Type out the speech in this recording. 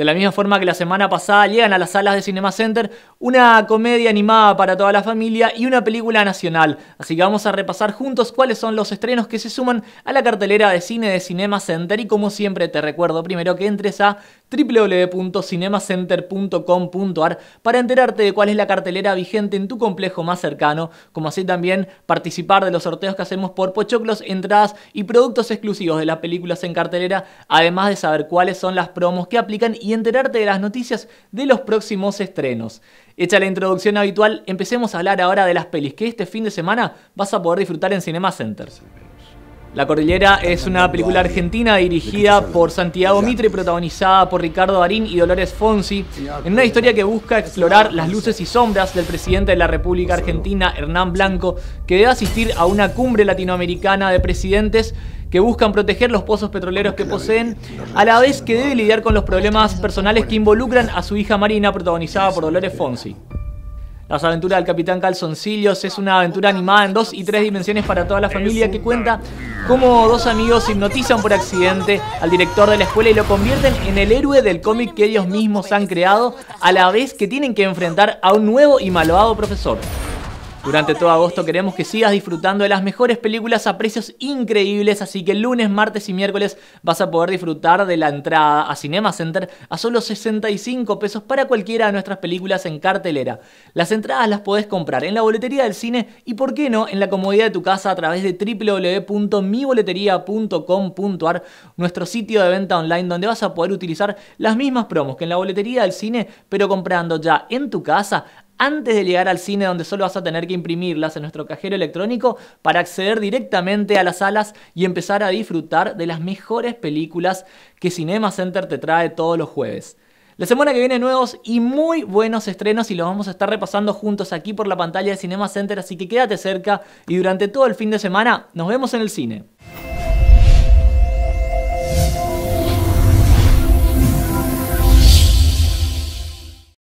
De la misma forma que la semana pasada llegan a las salas de Cinema Center una comedia animada para toda la familia y una película nacional. Así que vamos a repasar juntos cuáles son los estrenos que se suman a la cartelera de cine de Cinema Center. Y como siempre te recuerdo primero que entres a www.cinemacenter.com.ar para enterarte de cuál es la cartelera vigente en tu complejo más cercano, como así también participar de los sorteos que hacemos por Pochoclos, entradas y productos exclusivos de las películas en cartelera, además de saber cuáles son las promos que aplican y enterarte de las noticias de los próximos estrenos. Hecha la introducción habitual, empecemos a hablar ahora de las pelis que este fin de semana vas a poder disfrutar en Cinema Center. La Cordillera es una película argentina dirigida por Santiago Mitre, protagonizada por Ricardo Darín y Dolores Fonsi, en una historia que busca explorar las luces y sombras del presidente de la República Argentina, Hernán Blanco, que debe asistir a una cumbre latinoamericana de presidentes que buscan proteger los pozos petroleros que poseen, a la vez que debe lidiar con los problemas personales que involucran a su hija Marina, protagonizada por Dolores Fonsi. Las aventuras del Capitán Calzoncillos es una aventura animada en dos y tres dimensiones para toda la familia que cuenta cómo dos amigos hipnotizan por accidente al director de la escuela y lo convierten en el héroe del cómic que ellos mismos han creado a la vez que tienen que enfrentar a un nuevo y malvado profesor. Durante todo agosto queremos que sigas disfrutando de las mejores películas a precios increíbles, así que lunes, martes y miércoles vas a poder disfrutar de la entrada a Cinema Center a solo 65 pesos para cualquiera de nuestras películas en cartelera. Las entradas las podés comprar en la boletería del cine y, por qué no, en la comodidad de tu casa a través de www.miboleteria.com.ar, nuestro sitio de venta online donde vas a poder utilizar las mismas promos que en la boletería del cine, pero comprando ya en tu casa antes de llegar al cine donde solo vas a tener que imprimirlas en nuestro cajero electrónico para acceder directamente a las salas y empezar a disfrutar de las mejores películas que Cinema Center te trae todos los jueves. La semana que viene nuevos y muy buenos estrenos y los vamos a estar repasando juntos aquí por la pantalla de Cinema Center, así que quédate cerca y durante todo el fin de semana nos vemos en el cine.